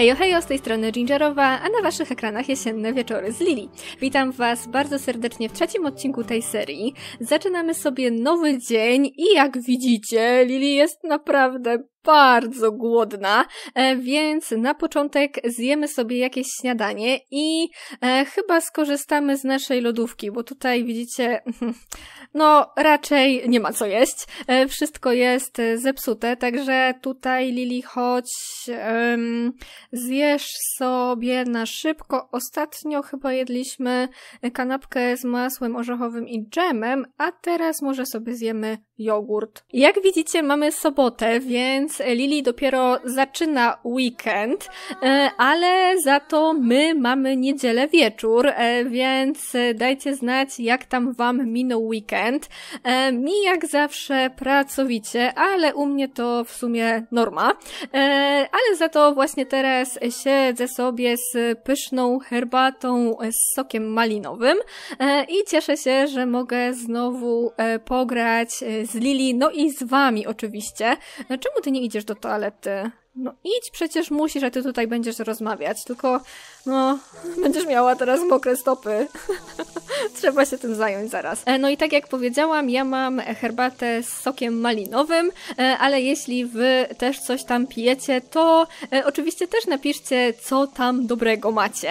Hejo hejo, z tej strony Gingerowa, a na waszych ekranach jesienne wieczory z Lili. Witam was bardzo serdecznie w trzecim odcinku tej serii. Zaczynamy sobie nowy dzień i jak widzicie, Lili jest naprawdę bardzo głodna, e, więc na początek zjemy sobie jakieś śniadanie i e, chyba skorzystamy z naszej lodówki, bo tutaj widzicie, no raczej nie ma co jeść. E, wszystko jest zepsute, także tutaj Lili, choć zjesz sobie na szybko. Ostatnio chyba jedliśmy kanapkę z masłem orzechowym i dżemem, a teraz może sobie zjemy jogurt. Jak widzicie, mamy sobotę, więc Lili dopiero zaczyna weekend, e, ale za to my mamy niedzielę wieczór, e, więc dajcie znać, jak tam wam minął weekend. E, mi jak zawsze pracowicie, ale u mnie to w sumie norma. Ale za to właśnie teraz siedzę sobie z pyszną herbatą z sokiem malinowym i cieszę się, że mogę znowu pograć z Lili, no i z wami oczywiście. Dlaczego no czemu ty nie idziesz do toalety? No idź, przecież musisz, że ty tutaj będziesz rozmawiać, tylko no, będziesz miała teraz mokre stopy. Trzeba się tym zająć zaraz. E, no i tak jak powiedziałam, ja mam herbatę z sokiem malinowym, e, ale jeśli wy też coś tam pijecie, to e, oczywiście też napiszcie, co tam dobrego macie.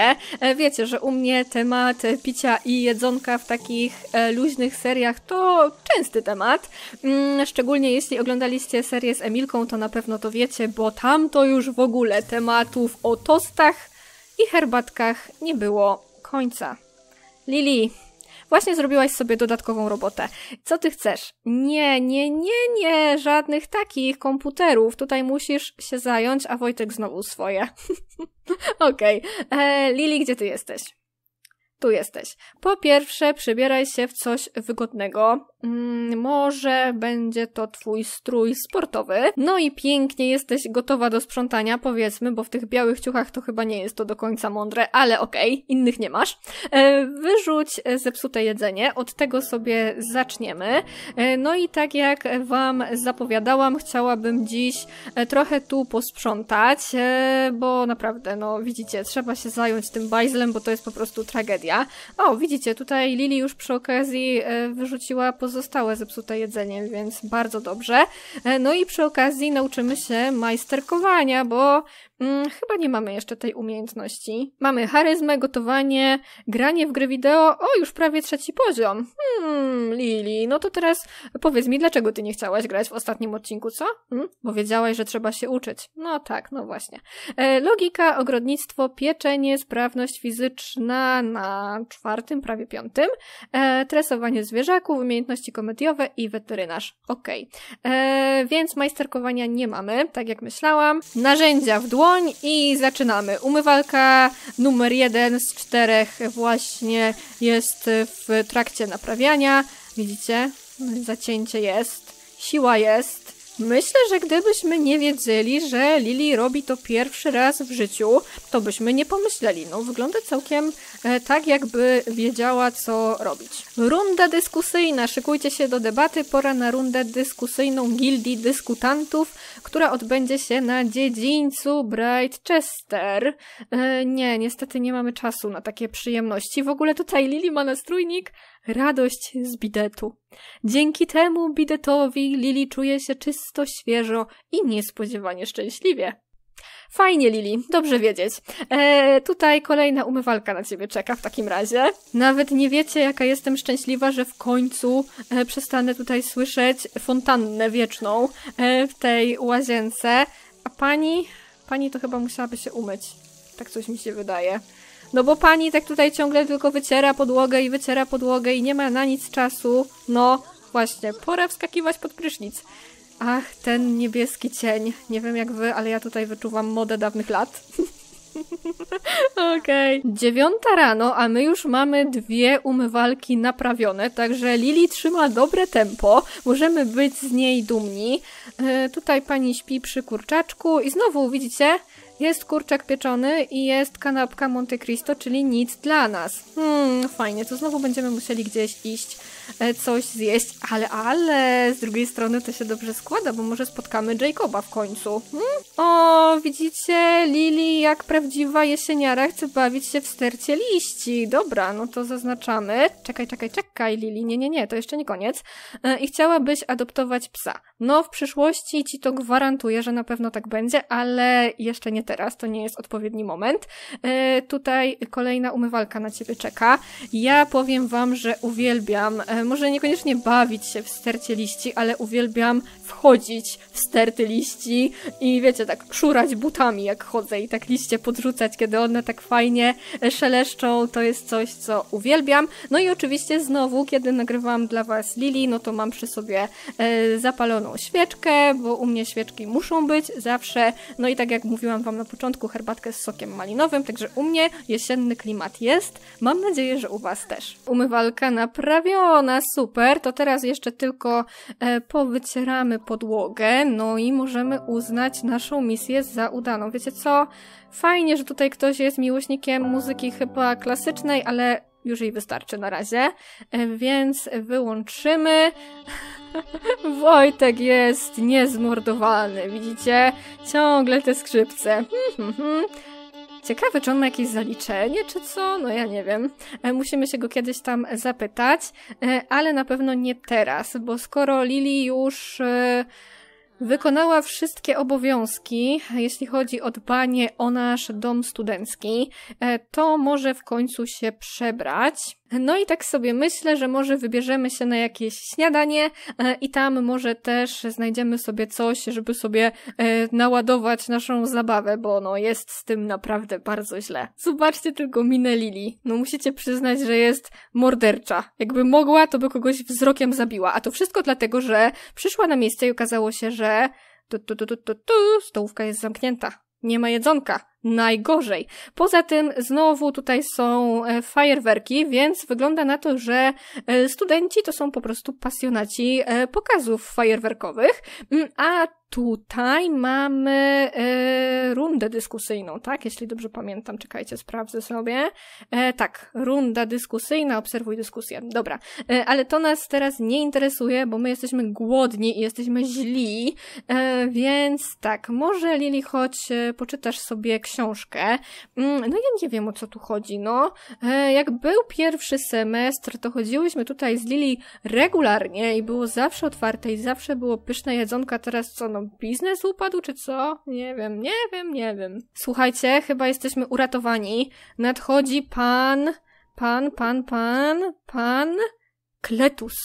Wiecie, że u mnie temat picia i jedzonka w takich luźnych seriach to częsty temat. Mm, szczególnie jeśli oglądaliście serię z Emilką, to na pewno to wiecie, bo tam tam to już w ogóle tematów o tostach i herbatkach nie było końca. Lili, właśnie zrobiłaś sobie dodatkową robotę. Co ty chcesz? Nie, nie, nie, nie, żadnych takich komputerów. Tutaj musisz się zająć, a Wojtek znowu swoje. Okej. Okay. E, Lili, gdzie ty jesteś? Tu jesteś. Po pierwsze, przebieraj się w coś wygodnego. Mm, może będzie to twój strój sportowy. No i pięknie jesteś gotowa do sprzątania, powiedzmy, bo w tych białych ciuchach to chyba nie jest to do końca mądre, ale okej, okay, innych nie masz. E, wyrzuć zepsute jedzenie, od tego sobie zaczniemy. E, no i tak jak wam zapowiadałam, chciałabym dziś e, trochę tu posprzątać, bo naprawdę, no widzicie, trzeba się zająć tym bajzlem, bo to jest po prostu tragedia. O, widzicie, tutaj Lili już przy okazji wyrzuciła po pozostałe zepsute jedzenie, więc bardzo dobrze. E, no i przy okazji nauczymy się majsterkowania, bo Hmm, chyba nie mamy jeszcze tej umiejętności. Mamy charyzmę, gotowanie, granie w gry wideo. O, już prawie trzeci poziom. Hmm, Lili, no to teraz powiedz mi, dlaczego ty nie chciałaś grać w ostatnim odcinku, co? Hmm? Bo wiedziałaś, że trzeba się uczyć. No tak, no właśnie. E, logika, ogrodnictwo, pieczenie, sprawność fizyczna na czwartym, prawie piątym. E, tresowanie zwierzaków, umiejętności komediowe i weterynarz. Okej. Okay. E, więc majsterkowania nie mamy, tak jak myślałam. Narzędzia w dłoń dłoń i zaczynamy. Umywalka numer jeden z czterech właśnie jest w trakcie naprawiania. Widzicie? Zacięcie jest, siła jest. Myślę, że gdybyśmy nie wiedzieli, że Lili robi to pierwszy raz w życiu, to byśmy nie pomyśleli. No, wygląda całkiem e, tak, jakby wiedziała, co robić. Runda dyskusyjna. Szykujcie się do debaty. Pora na rundę dyskusyjną Gildii Dyskutantów, która odbędzie się na dziedzińcu Brightchester. E, nie, niestety nie mamy czasu na takie przyjemności. W ogóle tutaj Lili ma nastrójnik radość z bidetu. Dzięki temu bidetowi Lili czuje się czysto, świeżo i niespodziewanie szczęśliwie. Fajnie, Lili, dobrze wiedzieć. Eee, tutaj kolejna umywalka na ciebie czeka w takim razie. Nawet nie wiecie, jaka jestem szczęśliwa, że w końcu e, przestanę tutaj słyszeć fontannę wieczną e, w tej łazience. A pani, pani to chyba musiałaby się umyć. Tak coś mi się wydaje. No bo pani tak tutaj ciągle tylko wyciera podłogę i wyciera podłogę i nie ma na nic czasu. No właśnie, pora wskakiwać pod prysznic. Ach, ten niebieski cień. Nie wiem jak wy, ale ja tutaj wyczuwam modę dawnych lat. Okej. Okay. Dziewiąta rano, a my już mamy dwie umywalki naprawione, także Lili trzyma dobre tempo. Możemy być z niej dumni. E, tutaj pani śpi przy kurczaczku i znowu widzicie, jest kurczak pieczony i jest kanapka Monte Cristo, czyli nic dla nas. Hmm, fajnie, to znowu będziemy musieli gdzieś iść, e, coś zjeść, ale, ale z drugiej strony to się dobrze składa, bo może spotkamy Jacoba w końcu. Hmm? O, widzicie, Lili jak prawdziwa jesieniara chce bawić się w stercie liści. Dobra, no to zaznaczamy. Czekaj, czekaj, czekaj, Lili, nie, nie, nie, to jeszcze nie koniec. E, I chciałabyś adoptować psa. No, w przyszłości ci to gwarantuję, że na pewno tak będzie, ale jeszcze nie teraz, to nie jest odpowiedni moment. E, tutaj kolejna umywalka na ciebie czeka. Ja powiem wam, że uwielbiam, e, może niekoniecznie bawić się w stercie liści, ale uwielbiam wchodzić w sterty liści i wiecie, tak szurać butami jak chodzę i tak liście podrzucać, kiedy one tak fajnie e, szeleszczą, to jest coś, co uwielbiam. No i oczywiście znowu, kiedy nagrywam dla was Lili, no to mam przy sobie e, zapaloną świeczkę, bo u mnie świeczki muszą być zawsze, no i tak jak mówiłam wam na początku herbatkę z sokiem malinowym, także u mnie jesienny klimat jest. Mam nadzieję, że u Was też. Umywalka naprawiona, super. To teraz jeszcze tylko e, powycieramy podłogę, no i możemy uznać naszą misję za udaną. Wiecie co? Fajnie, że tutaj ktoś jest miłośnikiem muzyki chyba klasycznej, ale już jej wystarczy na razie, e, więc wyłączymy. Wojtek jest niezmordowany, widzicie? Ciągle te skrzypce. Ciekawe, czy on ma jakieś zaliczenie, czy co? No ja nie wiem. E, musimy się go kiedyś tam zapytać, e, ale na pewno nie teraz, bo skoro Lili już e, wykonała wszystkie obowiązki, jeśli chodzi o dbanie o nasz dom studencki, to może w końcu się przebrać. No i tak sobie myślę, że może wybierzemy się na jakieś śniadanie e, i tam może też znajdziemy sobie coś, żeby sobie e, naładować naszą zabawę, bo no jest z tym naprawdę bardzo źle. Zobaczcie tylko minę Lili. No musicie przyznać, że jest mordercza. Jakby mogła, to by kogoś wzrokiem zabiła. A to wszystko dlatego, że przyszła na miejsce i okazało się, że tu, tu, tu, tu, tu, tu, stołówka jest zamknięta nie ma jedzonka. Najgorzej. Poza tym znowu tutaj są e, fajerwerki, więc wygląda na to, że e, studenci to są po prostu pasjonaci e, pokazów fajerwerkowych, mm, a Tutaj mamy e, rundę dyskusyjną, tak? Jeśli dobrze pamiętam, czekajcie, sprawdzę sobie. E, tak, runda dyskusyjna, obserwuj dyskusję. Dobra, e, ale to nas teraz nie interesuje, bo my jesteśmy głodni i jesteśmy źli, e, więc tak, może Lili, choć e, poczytasz sobie książkę. Mm, no ja nie wiem, o co tu chodzi, no. E, jak był pierwszy semestr, to chodziłyśmy tutaj z Lili regularnie i było zawsze otwarte i zawsze było pyszne jedzonka, teraz co, no no, biznes upadł, czy co? Nie wiem, nie wiem, nie wiem. Słuchajcie, chyba jesteśmy uratowani. Nadchodzi pan, pan, pan, pan, pan Kletus.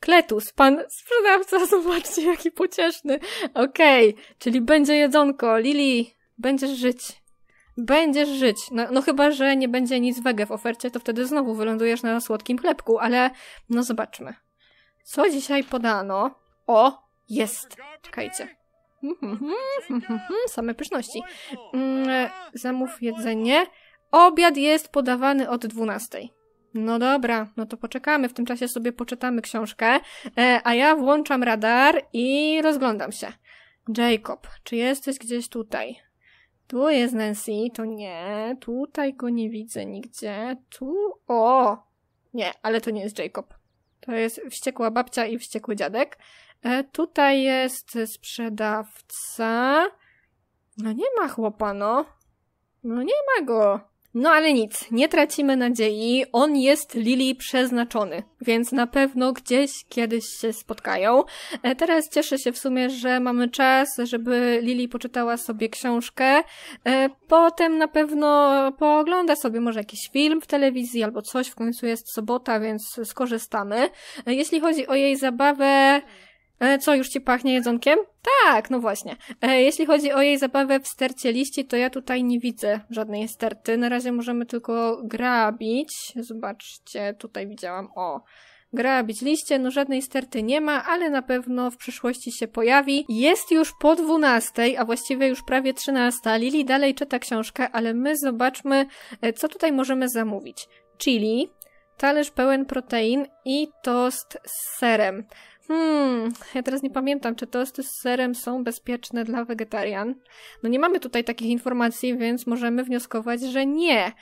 Kletus, pan sprzedawca, zobaczcie, jaki pocieszny. Okej, okay, czyli będzie jedzonko. Lili, będziesz żyć. Będziesz żyć. No, no, chyba, że nie będzie nic wege w ofercie, to wtedy znowu wylądujesz na słodkim chlebku, ale no zobaczmy. Co dzisiaj podano? O, jest. Czekajcie. Same pyszności. Mm, e, zamów jedzenie. Obiad jest podawany od 12. No dobra, no to poczekamy. W tym czasie sobie poczytamy książkę, e, a ja włączam radar i rozglądam się. Jacob, czy jesteś gdzieś tutaj? Tu jest Nancy, to nie. Tutaj go nie widzę nigdzie. Tu. O! Nie, ale to nie jest Jacob. To jest wściekła babcia i wściekły dziadek. E, tutaj jest sprzedawca. No nie ma chłopa, no. No nie ma go. No ale nic, nie tracimy nadziei. On jest Lili przeznaczony, więc na pewno gdzieś kiedyś się spotkają. E, teraz cieszę się w sumie, że mamy czas, żeby Lili poczytała sobie książkę. E, potem na pewno poogląda sobie może jakiś film w telewizji albo coś. W końcu jest sobota, więc skorzystamy. Jeśli chodzi o jej zabawę, E, co, już ci pachnie jedzonkiem? Tak, no właśnie. E, jeśli chodzi o jej zabawę w stercie liści, to ja tutaj nie widzę żadnej sterty. Na razie możemy tylko grabić. Zobaczcie, tutaj widziałam, o grabić liście. No żadnej sterty nie ma, ale na pewno w przyszłości się pojawi. Jest już po 12, a właściwie już prawie 13. Lili dalej czyta książkę, ale my zobaczmy, e, co tutaj możemy zamówić. Chili, talerz pełen protein i tost z serem. Hmm, ja teraz nie pamiętam, czy tosty z serem są bezpieczne dla wegetarian. No nie mamy tutaj takich informacji, więc możemy wnioskować, że nie.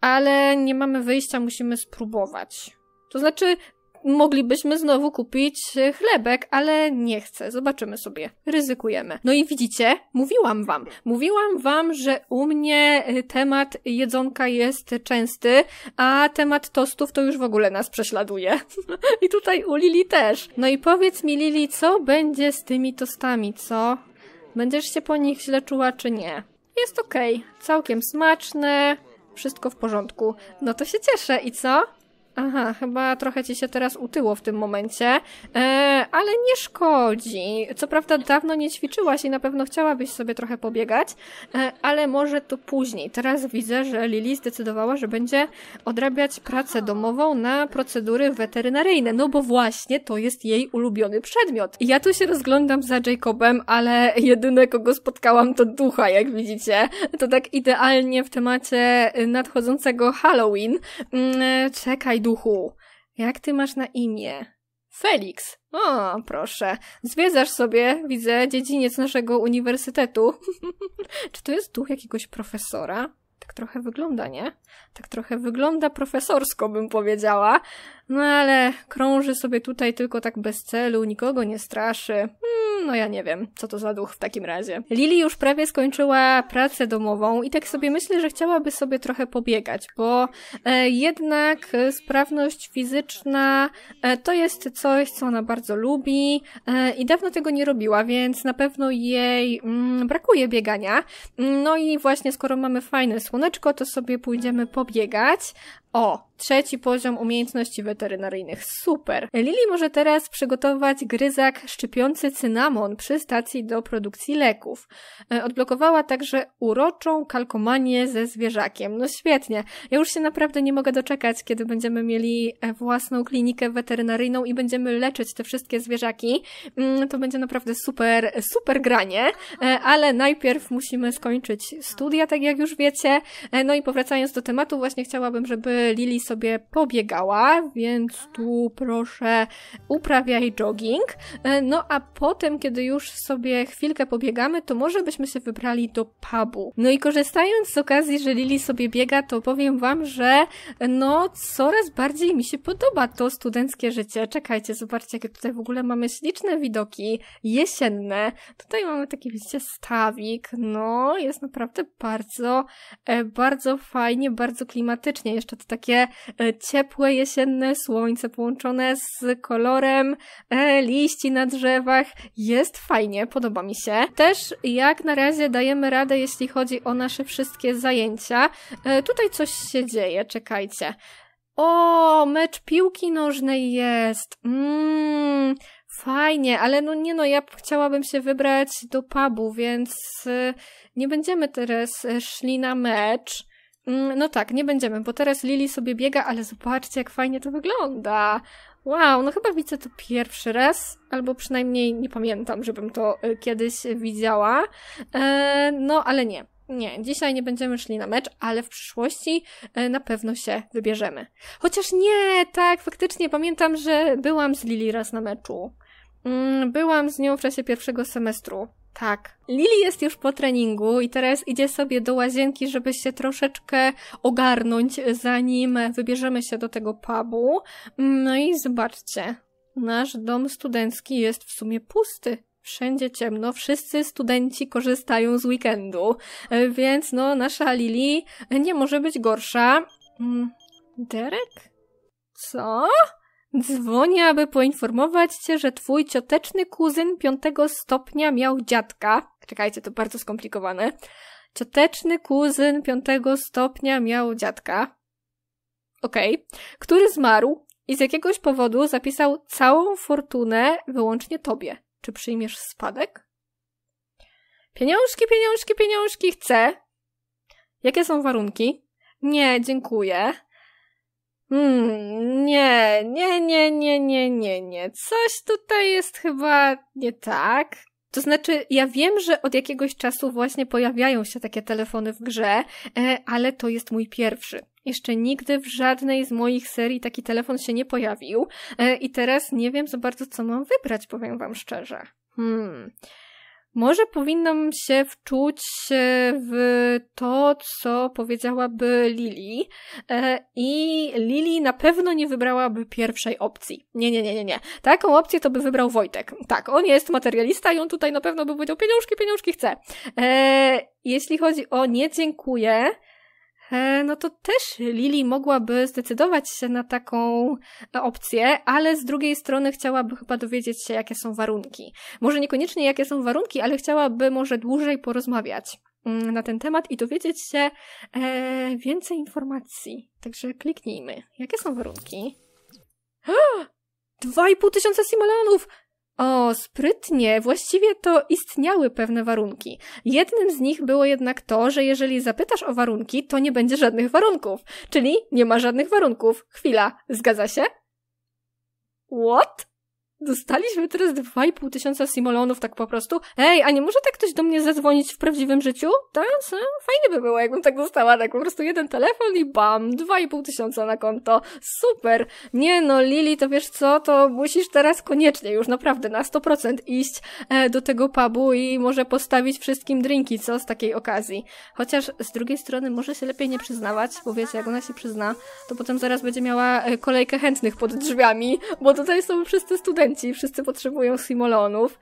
Ale nie mamy wyjścia, musimy spróbować. To znaczy, moglibyśmy znowu kupić chlebek, ale nie chcę. Zobaczymy sobie. Ryzykujemy. No i widzicie, mówiłam wam. Mówiłam wam, że u mnie y, temat jedzonka jest częsty, a temat tostów to już w ogóle nas prześladuje. I tutaj u Lili też. No i powiedz mi, Lili, co będzie z tymi tostami, co? Będziesz się po nich źle czuła, czy nie? Jest okej. Okay. Całkiem smaczne. Wszystko w porządku. No to się cieszę. I co? Aha, chyba trochę ci się teraz utyło w tym momencie, e, ale nie szkodzi. Co prawda dawno nie ćwiczyłaś i na pewno chciałabyś sobie trochę pobiegać, e, ale może to później. Teraz widzę, że Lili zdecydowała, że będzie odrabiać pracę domową na procedury weterynaryjne, no bo właśnie to jest jej ulubiony przedmiot. ja tu się rozglądam za Jacobem, ale jedyne kogo spotkałam to ducha, jak widzicie. To tak idealnie w temacie nadchodzącego Halloween. E, czekaj, duchu. Jak ty masz na imię? Felix. O, proszę. Zwiedzasz sobie, widzę, dziedziniec naszego uniwersytetu. Czy to jest duch jakiegoś profesora? Tak trochę wygląda, nie? Tak trochę wygląda profesorsko, bym powiedziała. No ale krąży sobie tutaj tylko tak bez celu, nikogo nie straszy. Hmm. No ja nie wiem, co to za duch w takim razie. Lili już prawie skończyła pracę domową i tak sobie myślę, że chciałaby sobie trochę pobiegać, bo e, jednak sprawność fizyczna e, to jest coś, co ona bardzo lubi e, i dawno tego nie robiła, więc na pewno jej mm, brakuje biegania. No i właśnie skoro mamy fajne słoneczko, to sobie pójdziemy pobiegać. O, trzeci poziom umiejętności weterynaryjnych. Super! Lili może teraz przygotować gryzak szczypiący cynamon przy stacji do produkcji leków. E, odblokowała także uroczą kalkomanię ze zwierzakiem. No świetnie! Ja już się naprawdę nie mogę doczekać, kiedy będziemy mieli e, własną klinikę weterynaryjną i będziemy leczyć te wszystkie zwierzaki. Mm, to będzie naprawdę super, super granie, e, ale najpierw musimy skończyć studia, tak jak już wiecie. No i powracając do tematu, właśnie chciałabym, żeby Lili sobie sobie pobiegała, więc tu proszę uprawiaj jogging. E, no a potem, kiedy już sobie chwilkę pobiegamy, to może byśmy się wybrali do pubu. No i korzystając z okazji, że Lili sobie biega, to powiem wam, że e, no coraz bardziej mi się podoba to studenckie życie. Czekajcie, zobaczcie, jakie tutaj w ogóle mamy śliczne widoki jesienne. Tutaj mamy taki, widzicie, stawik. No, jest naprawdę bardzo, e, bardzo fajnie, bardzo klimatycznie. Jeszcze to takie E, ciepłe jesienne słońce połączone z kolorem e, liści na drzewach. Jest fajnie, podoba mi się. Też jak na razie dajemy radę, jeśli chodzi o nasze wszystkie zajęcia. E, tutaj coś się dzieje, czekajcie. O, mecz piłki nożnej jest. Mmm, fajnie, ale no nie no, ja chciałabym się wybrać do pubu, więc nie będziemy teraz szli na mecz. Mm, no tak, nie będziemy, bo teraz Lili sobie biega, ale zobaczcie, jak fajnie to wygląda. Wow, no chyba widzę to pierwszy raz, albo przynajmniej nie pamiętam, żebym to y, kiedyś widziała. Eee, no ale nie. Nie, dzisiaj nie będziemy szli na mecz, ale w przyszłości e, na pewno się wybierzemy. Chociaż nie, tak, faktycznie pamiętam, że byłam z Lili raz na meczu. Mm, byłam z nią w czasie pierwszego semestru tak. Lili jest już po treningu i teraz idzie sobie do łazienki, żeby się troszeczkę ogarnąć, zanim wybierzemy się do tego pubu. No i zobaczcie, nasz dom studencki jest w sumie pusty. Wszędzie ciemno, wszyscy studenci korzystają z weekendu, więc no, nasza Lili nie może być gorsza. Mm, Derek? Co? Dzwonię, aby poinformować cię, że twój cioteczny kuzyn piątego stopnia miał dziadka. Czekajcie, to bardzo skomplikowane. Cioteczny kuzyn piątego stopnia miał dziadka. Okej. Okay. Który zmarł i z jakiegoś powodu zapisał całą fortunę wyłącznie tobie. Czy przyjmiesz spadek? Pieniążki, pieniążki, pieniążki chcę. Jakie są warunki? Nie, dziękuję. Hmm, nie, nie, nie, nie, nie, nie, nie. Coś tutaj jest chyba nie tak. To znaczy, ja wiem, że od jakiegoś czasu właśnie pojawiają się takie telefony w grze, e, ale to jest mój pierwszy. Jeszcze nigdy w żadnej z moich serii taki telefon się nie pojawił e, i teraz nie wiem za bardzo, co mam wybrać, powiem Wam szczerze. Hmm. Może powinnam się wczuć w to, co powiedziałaby Lili. E, I Lili na pewno nie wybrałaby pierwszej opcji. Nie, nie, nie, nie, nie. Taką opcję to by wybrał Wojtek. Tak, on jest materialista i on tutaj na pewno by powiedział pieniążki, pieniążki chce. Jeśli chodzi o nie dziękuję, E, no to też Lili mogłaby zdecydować się na taką e, opcję, ale z drugiej strony chciałaby chyba dowiedzieć się, jakie są warunki. Może niekoniecznie jakie są warunki, ale chciałaby może dłużej porozmawiać mm, na ten temat i dowiedzieć się e, więcej informacji. Także kliknijmy. Jakie są warunki? Dwa i pół tysiąca simoleonów! O, sprytnie. Właściwie to istniały pewne warunki. Jednym z nich było jednak to, że jeżeli zapytasz o warunki, to nie będzie żadnych warunków. Czyli nie ma żadnych warunków. Chwila, zgadza się? What? Dostaliśmy teraz 2,5 tysiąca simolonów tak po prostu. Ej, a nie może tak ktoś do mnie zadzwonić w prawdziwym życiu? Teraz e, fajnie by było, jakbym tak dostała tak po prostu jeden telefon i bam, 2,5 tysiąca na konto. Super! Nie no, Lili, to wiesz co, to musisz teraz koniecznie już naprawdę na 100% iść e, do tego pubu i może postawić wszystkim drinki, co z takiej okazji. Chociaż z drugiej strony może się lepiej nie przyznawać, bo wiecie, jak ona się przyzna, to potem zaraz będzie miała e, kolejkę chętnych pod drzwiami, bo tutaj są wszyscy studenci studenci, wszyscy potrzebują simolonów.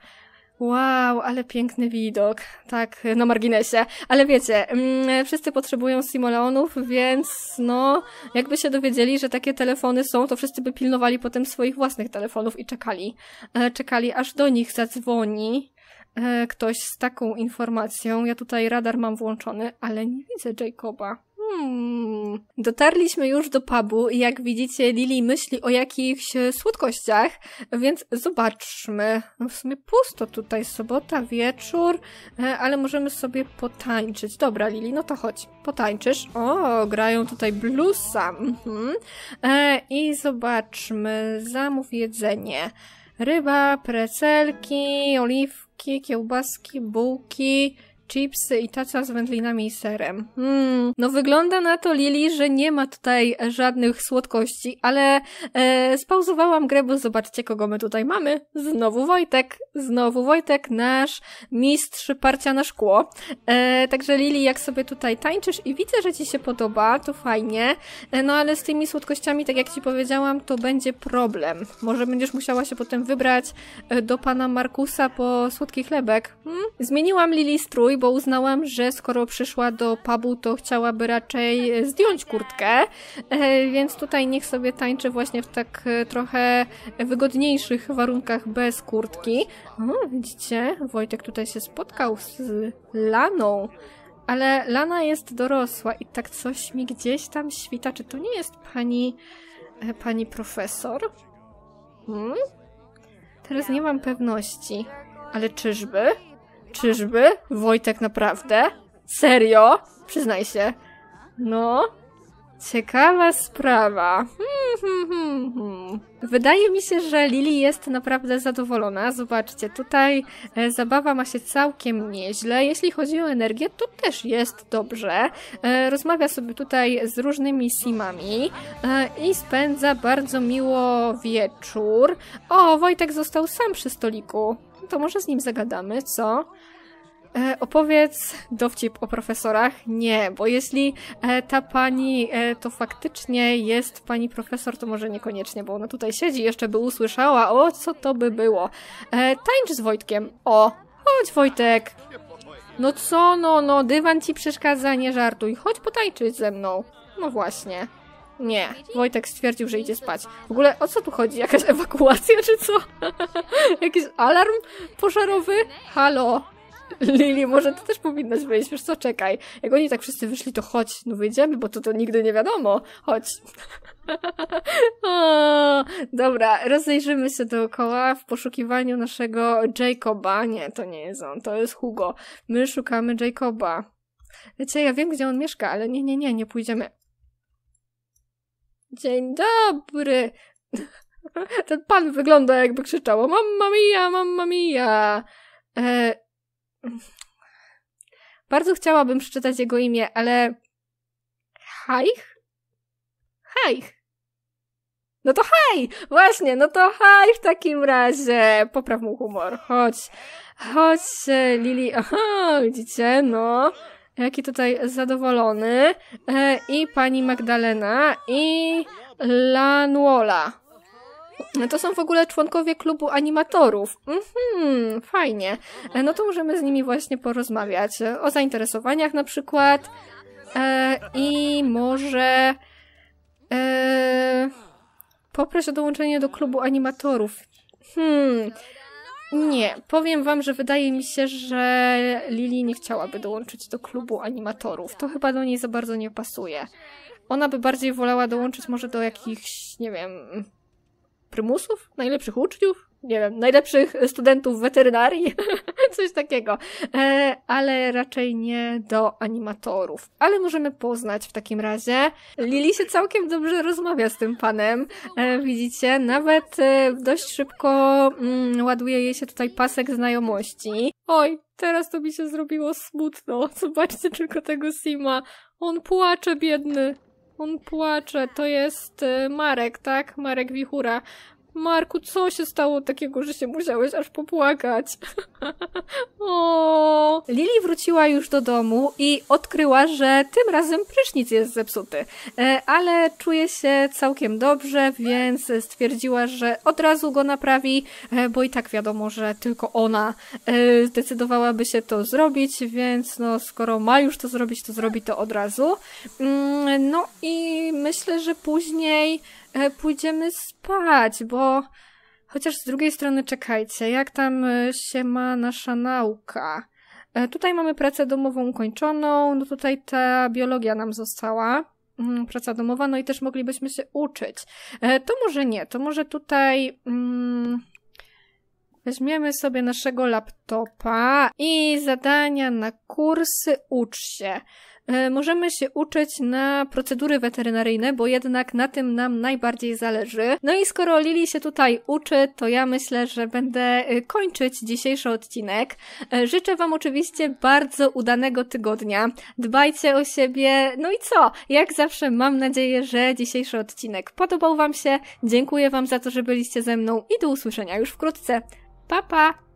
Wow, ale piękny widok. Tak, na marginesie. Ale wiecie, mm, wszyscy potrzebują simoleonów, więc no, jakby się dowiedzieli, że takie telefony są, to wszyscy by pilnowali potem swoich własnych telefonów i czekali. E, czekali, aż do nich zadzwoni e, ktoś z taką informacją. Ja tutaj radar mam włączony, ale nie widzę Jacoba. Hmm. Dotarliśmy już do pubu i jak widzicie, Lili myśli o jakichś e, słodkościach, więc zobaczmy. No w sumie pusto tutaj, sobota, wieczór, e, ale możemy sobie potańczyć. Dobra, Lili, no to chodź, potańczysz. O, grają tutaj bluesa. Mhm. E, I zobaczmy, zamów jedzenie. Ryba, precelki, oliwki, kiełbaski, bułki, chipsy i taca z wędlinami i serem. Hmm. No wygląda na to, Lili, że nie ma tutaj żadnych słodkości, ale e, spauzowałam grę, bo zobaczcie, kogo my tutaj mamy. Znowu Wojtek. Znowu Wojtek, nasz mistrz parcia na szkło. E, także Lili, jak sobie tutaj tańczysz i widzę, że ci się podoba, to fajnie. E, no ale z tymi słodkościami, tak jak ci powiedziałam, to będzie problem. Może będziesz musiała się potem wybrać e, do pana Markusa po słodki chlebek. Hmm? Zmieniłam Lili strój, bo uznałam, że skoro przyszła do pubu, to chciałaby raczej e, zdjąć kurtkę, e, więc tutaj niech sobie tańczy właśnie w tak e, trochę wygodniejszych warunkach bez kurtki. O, widzicie? Wojtek tutaj się spotkał z Laną. Ale Lana jest dorosła i tak coś mi gdzieś tam świta. Czy to nie jest pani, pani profesor? Hmm? Teraz nie mam pewności. Ale czyżby? Czyżby? Wojtek naprawdę? Serio? Przyznaj się. No, Ciekawa sprawa. Hmm, hmm, hmm, hmm, Wydaje mi się, że Lili jest naprawdę zadowolona. Zobaczcie, tutaj e, zabawa ma się całkiem nieźle. Jeśli chodzi o energię, to też jest dobrze. E, rozmawia sobie tutaj z różnymi simami e, i spędza bardzo miło wieczór. O, Wojtek został sam przy stoliku. To może z nim zagadamy, co? e, opowiedz dowcip o profesorach. Nie, bo jeśli e, ta pani e, to faktycznie jest pani profesor, to może niekoniecznie, bo ona tutaj siedzi, jeszcze by usłyszała, o co to by było. E, tańcz z Wojtkiem. O, chodź Wojtek. No co, no, no, dywan ci przeszkadza, nie żartuj. Chodź potańczyć ze mną. No właśnie. Nie, Wojtek stwierdził, że idzie spać. W ogóle o co tu chodzi? Jakaś ewakuacja czy co? Jakiś alarm pożarowy? Halo? Lili, może ty też powinnaś wyjść, wiesz co, czekaj. Jak oni tak wszyscy wyszli, to chodź, no wyjdziemy, bo to, to nigdy nie wiadomo. Chodź. o, dobra, rozejrzymy się dookoła w poszukiwaniu naszego Jacoba. Nie, to nie jest on, to jest Hugo. My szukamy Jacoba. Wiecie, ja wiem, gdzie on mieszka, ale nie, nie, nie, nie pójdziemy. Dzień dobry. Ten pan wygląda jakby krzyczał, mamma mia, mamma mia. E, bardzo chciałabym przeczytać jego imię, ale. Hajch? Hajch. No to haj! Właśnie, no to haj w takim razie. Popraw mu humor. Chodź. Chodź, Lili. Aha, widzicie, no. Jaki tutaj zadowolony. E, I pani Magdalena. I Lanuola. No to są w ogóle członkowie klubu animatorów. Mhm, fajnie. E, no to możemy z nimi właśnie porozmawiać e, o zainteresowaniach na przykład e, i może e, o dołączenie do klubu animatorów. Hmm, nie, powiem wam, że wydaje mi się, że Lili nie chciałaby dołączyć do klubu animatorów. To chyba do niej za bardzo nie pasuje. Ona by bardziej wolała dołączyć może do jakichś, nie wiem, prymusów, najlepszych uczniów, nie wiem, najlepszych studentów weterynarii, coś takiego, e, ale raczej nie do animatorów. Ale możemy poznać w takim razie. Lili się całkiem dobrze rozmawia z tym panem, e, widzicie, nawet e, dość szybko mm, ładuje jej się tutaj pasek znajomości. Oj, teraz to mi się zrobiło smutno, zobaczcie tylko tego Sima, on płacze biedny. On płacze, to jest y, Marek, tak? Marek Wichura. Marku, co się stało takiego, że się musiałeś aż popłakać? o. Lili wróciła już do domu i odkryła, że tym razem prysznic jest zepsuty, e, ale czuje się całkiem dobrze, więc stwierdziła, że od razu go naprawi, e, bo i tak wiadomo, że tylko ona e, zdecydowałaby się to zrobić, więc no, skoro ma już to zrobić, to zrobi to od razu. Mm, no i myślę, że później E, pójdziemy spać, bo chociaż z drugiej strony czekajcie, jak tam e, się ma nasza nauka. E, tutaj mamy pracę domową ukończoną, no tutaj ta biologia nam została mm, praca domowa, no i też moglibyśmy się uczyć. To może nie, to może tutaj mm, weźmiemy sobie naszego laptopa i zadania na kursy ucz się. E, możemy się uczyć na procedury weterynaryjne, bo jednak na tym nam najbardziej zależy. No i skoro Lili się tutaj uczy, to ja myślę, że będę e, kończyć dzisiejszy odcinek. E, życzę Wam oczywiście bardzo udanego tygodnia. Dbajcie o siebie. No i co? Jak zawsze mam nadzieję, że dzisiejszy odcinek podobał Wam się. Dziękuję Wam za to, że byliście ze mną i do usłyszenia już wkrótce. Pa pa!